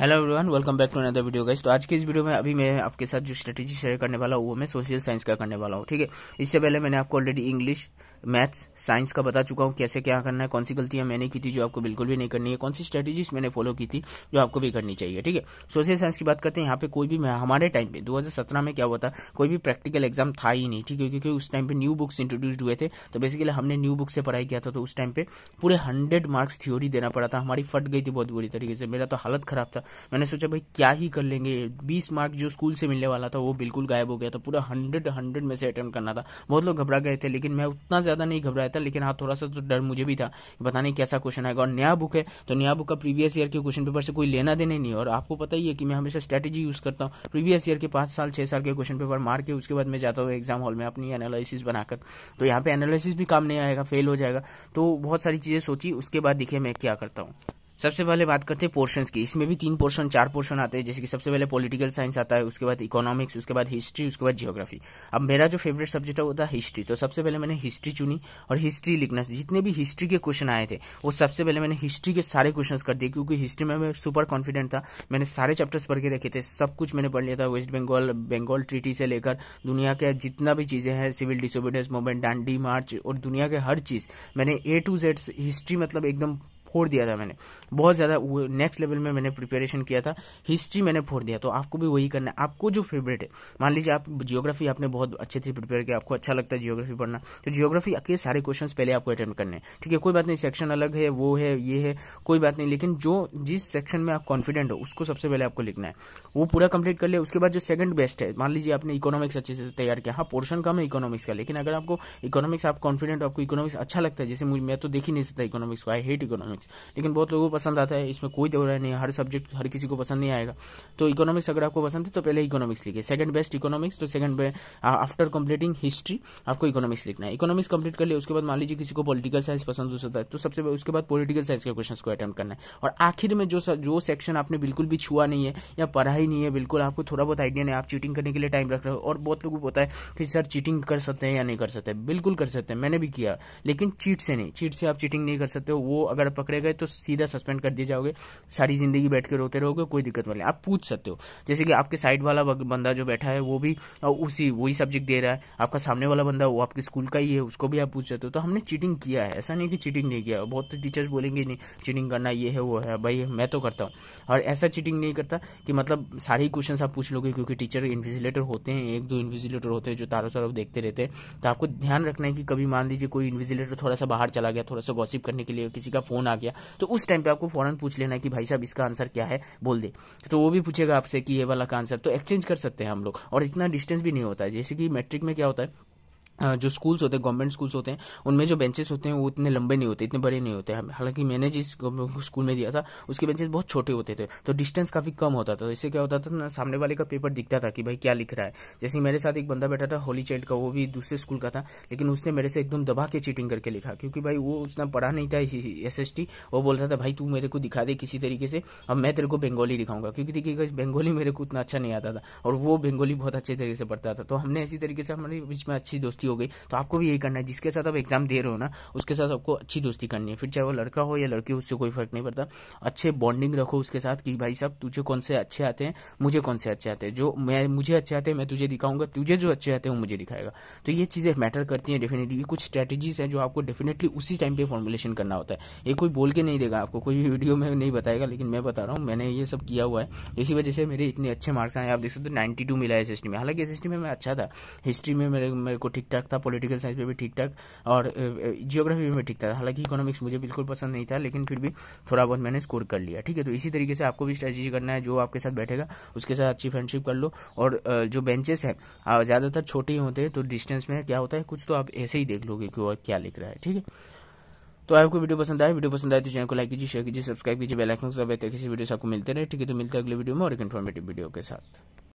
hello everyone welcome back to another video guys तो आज की इस वीडियो में अभी मैं आपके साथ जो स्ट्रेटेजी शेयर करने वाला हूँ वो मैं सोशल साइंस का करने वाला हूँ ठीक है इससे पहले मैंने आपको ऑलरेडी इंग्लिश मैथ्स साइंस का बता चुका हूँ कैसे क्या करना है कौन सी गलतियाँ मैंने की थी जो आपको बिल्कुल भी नहीं करनी है कौन सी स्ट्रेटेजीज मैंने फॉलो की थी जो आपको भी करनी चाहिए ठीक है सोशल साइंस की बात करते हैं यहाँ पे कोई भी हमारे टाइम पे 2017 में क्या हुआ था कोई भी प्रैक्टिकल एग्जाम था ही नहीं ठीक है क्योंकि उस टाइम पे न्यू बुक्स इंट्रोड्यूस हुए थे तो बेसिकली हमने न्यू बुक से पढ़ाई किया था तो उस टाइम पे पूरे हंड्रेड मार्क्स थ्योरी देना पड़ा था हमारी फट गई थी बहुत बुरी तरीके से मेरा तो हालत खराब था मैंने सोचा भाई क्या ही कर लेंगे बीस मार्क्स जो स्कूल से मिलने वाला था वो बिल्कुल गायब हो गया था पूरा हंड्रेड हंड्रेड में से अटेम्प्ट करना था बहुत लोग घबरा गए थे लेकिन मैं उतना ज़्यादा नहीं घबराया था लेकिन हाँ थोड़ा सा तो डर मुझे भी था पता नहीं कैसा क्वेश्चन आएगा और नया बुक है तो नया बुक का प्रीवियस ईयर के क्वेश्चन पेपर से कोई लेना देना नहीं और आपको पता ही है कि मैं हमेशा स्ट्रेटेजी यूज़ करता हूँ प्रीवियस ईयर के पांच साल छह साल के क्वेश्चन पेपर मार के उसके बाद मैं जाता हूँ एग्जाम हॉल में अपनी एनालिसिस बनाकर तो यहाँ पे एनालिसिस भी काम नहीं आएगा फेल हो जाएगा तो बहुत सारी चीज़ें सोची उसके बाद देखिए मैं क्या करता हूँ सबसे पहले बात करते हैं पोर्शन की इसमें भी तीन पोर्शन चार पोर्शन आते हैं जैसे कि सबसे पहले पॉलिटिकल साइंस आता है उसके बाद इकोनॉमिक्स उसके बाद हिस्ट्री उसके बाद जियोग्राफी अब मेरा जो फेवरेट सब्जेक्ट है वो था हिस्ट्री तो सबसे पहले मैंने हिस्ट्री चुनी और हिस्ट्री लिखना जितने भी हिस्ट्री के क्वेश्चन आए थे वो सबसे पहले मैंने हिस्ट्री के सारे क्वेश्चन कर दिए क्योंकि हिस्ट्री में मैं सुपर कॉन्फिडेंट था मैंने सारे चैप्टर्स पढ़ के रखे थे सब कुछ मैंने पढ़ लिया था वेस्ट बंगाल बंगाल ट्रीटी से लेकर दुनिया के जितना भी चीज़ें हैं civil disobedience movement Dandi march और दुनिया के हर चीज़ मैंने ए टू जेड हिस्ट्री मतलब एकदम फोड़ दिया था मैंने बहुत ज़्यादा नेक्स्ट लेवल में मैंने प्रिपेरेशन किया था हिस्ट्री मैंने फोड़ दिया तो आपको भी वही करना है आपको जो फेवरेट है मान लीजिए आप जियोग्राफी आपने बहुत अच्छे से प्रिपेयर किया आपको अच्छा लगता है जियोग्राफी पढ़ना तो जियोग्राफी के सारे क्वेश्चन पहले आपको अटेम्प्ट करने हैं ठीक है कोई बात नहीं सेक्शन अलग है वो है ये है कोई बात नहीं लेकिन जो जिस सेक्शन में आप कॉन्फिडेंट हो उसको सबसे पहले आपको लिखना है वो पूरा कंप्लीट कर ले उसके बाद जो सेकंड बेस्ट है मान लीजिए आपने इकोनॉमिक्स अच्छे से तैयार किया हाँ पोर्शन कम है इकोनॉमिक्स का लेकिन अगर आपको इकोनॉमिक्स आप कॉन्फिडेंट आपको इकोनॉमिक्स अच्छा लगता है जैसे मुझे मैं तो देख ही नहीं सकता इकोनॉमिक्स को आई हेट इकोनॉमिक्स इकोनॉमिक्स लेकिन बहुत लोगों को पसंद आता है इसमें कोई दौरा नहीं हर सब्जेक्ट हर किसी को पसंद नहीं आएगा तो इकोनॉमिक्स अगर आपको पसंद है तो पहले इकोनॉमिक्स लिखिए सेकंड बेस्ट इकोनॉमिक्स तो सेकंड आफ्टर कंप्लीटिंग हिस्ट्री आपको इकोनॉमिक्स लिखना है इकोनॉमिक्स कंप्लीट कर लिया उसके बाद मान लीजिए किसी को पॉलिटिकल साइंस पसंद हो सकता है तो सबसे उसके बाद पॉलिटिकल साइंस के क्वेश्चन को अटेम्प्ट करना है और आखिर में जो जो सेक्शन आपने बिल्कुल भी छुआ नहीं है या पढ़ा ही नहीं है बिल्कुल आपको थोड़ा बहुत आइडिया नहीं आप चीटिंग करने के लिए टाइम रख रहे हो और बहुत लोगों को पता है कि सर चीटिंग कर सकते हैं या नहीं कर सकते बिल्कुल कर सकते हैं मैंने भी किया लेकिन चीट से नहीं चीट से आप चीटिंग नहीं कर सकते हो वो अगर पकड़ पकड़े गए तो सीधा सस्पेंड कर दिए जाओगे सारी जिंदगी बैठ के रोते रहोगे कोई दिक्कत वाली आप पूछ सकते हो जैसे कि आपके साइड वाला बंदा जो बैठा है वो भी उसी वही सब्जेक्ट दे रहा है आपका सामने वाला बंदा वो आपके स्कूल का ही है उसको भी आप पूछ सकते हो तो हमने चीटिंग किया है ऐसा नहीं कि चीटिंग नहीं किया बहुत टीचर्स तो बोलेंगे नहीं चीटिंग करना ये है वो है भाई मैं तो करता हूँ और ऐसा चीटिंग नहीं करता कि मतलब सारे ही क्वेश्चन आप पूछ लोगे क्योंकि टीचर इन्विजिलेटर होते हैं एक दो इन्विजिलेटर होते हैं जो तारों तरफ देखते रहते हैं तो आपको ध्यान रखना है कि कभी मान लीजिए कोई इन्विजिलेटर थोड़ा सा बाहर चला गया थोड़ा सा गॉसिप करने के लिए किसी का फोन आ गया तो उस टाइम पे आपको फौरन पूछ लेना है कि भाई साहब इसका आंसर क्या है बोल दे तो वो भी पूछेगा आपसे कि ये वाला का आंसर तो एक्सचेंज कर सकते हैं हम लोग और इतना डिस्टेंस भी नहीं होता है जैसे कि मैट्रिक में क्या होता है जो स्कूल्स होते हैं गवर्नमेंट स्कूल्स होते हैं उनमें जो बेंचेस होते हैं वो इतने लंबे नहीं होते इतने बड़े नहीं होते हैं हालांकि मैंने जिस स्कूल में दिया था उसके बेंचेस बहुत छोटे होते थे तो डिस्टेंस काफ़ी कम होता था तो इससे क्या होता था ना सामने वाले का पेपर दिखता था कि भाई क्या लिख रहा है जैसे मेरे साथ एक बंदा बैठा था होली चाइल्ड का वो भी दूसरे स्कूल का था लेकिन उसने मेरे से एकदम दबा के चीटिंग करके लिखा क्योंकि भाई वो उतना पढ़ा नहीं था एस एस वो बोलता था भाई तू मेरे को दिखा दे किसी तरीके से अब मैं तेरे को बंगाली दिखाऊंगा क्योंकि देखिएगा बंगाली मेरे को उतना अच्छा नहीं आता था और वो बंगाली बहुत अच्छे तरीके से पढ़ता था तो हमने इसी तरीके से हमारे बीच में अच्छी दोस्ती हो गई तो आपको भी यही करना है जिसके साथ आप एग्जाम दे रहे हो ना उसके साथ आपको अच्छी दोस्ती करनी है फिर चाहे वो लड़का हो या लड़की हो उससे कोई फर्क नहीं पड़ता अच्छे बॉन्डिंग रखो उसके साथ कि भाई साहब तुझे कौन से अच्छे आते हैं मुझे कौन से अच्छे आते हैं जो मैं मुझे अच्छे आते हैं मैं तुझे दिखाऊंगा तुझे जो अच्छे आते हैं वो मुझे दिखाएगा तो ये चीज़ें मैटर करती हैं डेफिनेटली कुछ स्ट्रैटेजीज हैं जो आपको डेफिनेटली उसी टाइम पे फॉर्मुलेशन करना होता है ये कोई बोल के नहीं देगा आपको कोई भी वीडियो में नहीं बताएगा लेकिन मैं बता रहा हूँ मैंने ये सब किया हुआ है इसी वजह से मेरे इतने अच्छे मार्क्स आए आप देख सकते हो नाइन्टी मिला है एस में हालांकि एस में मैं अच्छा था हिस्ट्री में मेरे मेरे को ठीक ठाक ठाक था पॉलिटिकल साइंस में भी ठीक ठाक और जियोग्राफी में भी ठीक था हालांकि इकोनॉमिक्स मुझे बिल्कुल पसंद नहीं था लेकिन फिर भी थोड़ा बहुत मैंने स्कोर कर लिया ठीक है तो इसी तरीके से आपको भी स्ट्रेटेजी करना है जो आपके साथ बैठेगा उसके साथ अच्छी फ्रेंडशिप कर लो और जो बेंचेस है ज़्यादातर छोटे ही होते हैं तो डिस्टेंस में क्या होता है कुछ तो आप ऐसे ही देख लोगे कि और क्या लिख रहा है ठीक है तो आपको वीडियो पसंद आए वीडियो पसंद आए तो चैनल को लाइक कीजिए शेयर कीजिए सब्सक्राइब कीजिए बेल आइकन सब ऐसे किसी वीडियो से आपको मिलते रहे ठीक है तो मिलते हैं अगले वीडियो में और एक इन्फॉर्मेटिव वीडियो के साथ